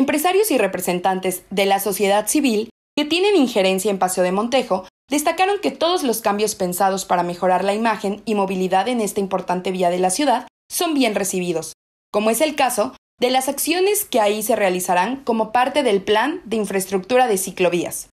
Empresarios y representantes de la sociedad civil que tienen injerencia en Paseo de Montejo destacaron que todos los cambios pensados para mejorar la imagen y movilidad en esta importante vía de la ciudad son bien recibidos, como es el caso de las acciones que ahí se realizarán como parte del plan de infraestructura de ciclovías.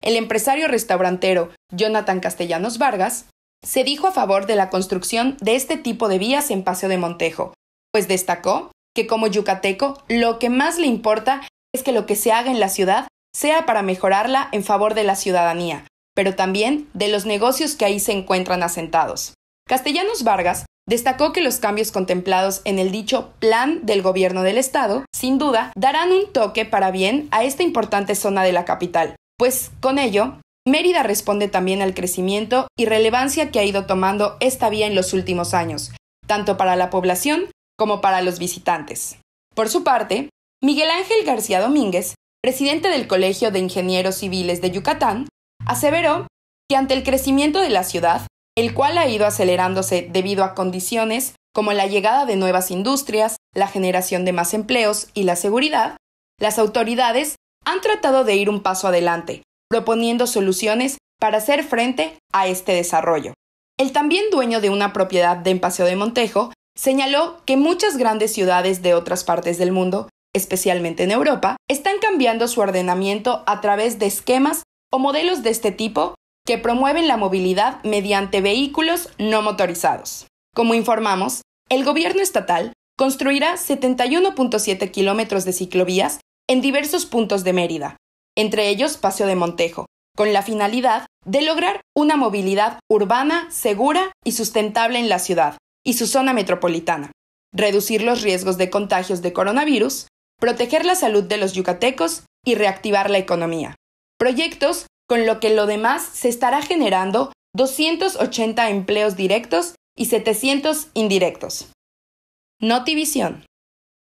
El empresario restaurantero Jonathan Castellanos Vargas se dijo a favor de la construcción de este tipo de vías en Paseo de Montejo, pues destacó que como yucateco lo que más le importa es que lo que se haga en la ciudad sea para mejorarla en favor de la ciudadanía, pero también de los negocios que ahí se encuentran asentados. Castellanos Vargas destacó que los cambios contemplados en el dicho plan del gobierno del estado, sin duda, darán un toque para bien a esta importante zona de la capital, pues con ello, Mérida responde también al crecimiento y relevancia que ha ido tomando esta vía en los últimos años, tanto para la población como para los visitantes. Por su parte, Miguel Ángel García Domínguez, presidente del Colegio de Ingenieros Civiles de Yucatán, aseveró que ante el crecimiento de la ciudad, el cual ha ido acelerándose debido a condiciones como la llegada de nuevas industrias, la generación de más empleos y la seguridad, las autoridades han tratado de ir un paso adelante, proponiendo soluciones para hacer frente a este desarrollo. El también dueño de una propiedad de Paseo de Montejo Señaló que muchas grandes ciudades de otras partes del mundo, especialmente en Europa, están cambiando su ordenamiento a través de esquemas o modelos de este tipo que promueven la movilidad mediante vehículos no motorizados. Como informamos, el gobierno estatal construirá 71.7 kilómetros de ciclovías en diversos puntos de Mérida, entre ellos Paseo de Montejo, con la finalidad de lograr una movilidad urbana, segura y sustentable en la ciudad, y su zona metropolitana, reducir los riesgos de contagios de coronavirus, proteger la salud de los yucatecos y reactivar la economía. Proyectos con lo que lo demás se estará generando 280 empleos directos y 700 indirectos. Notivisión.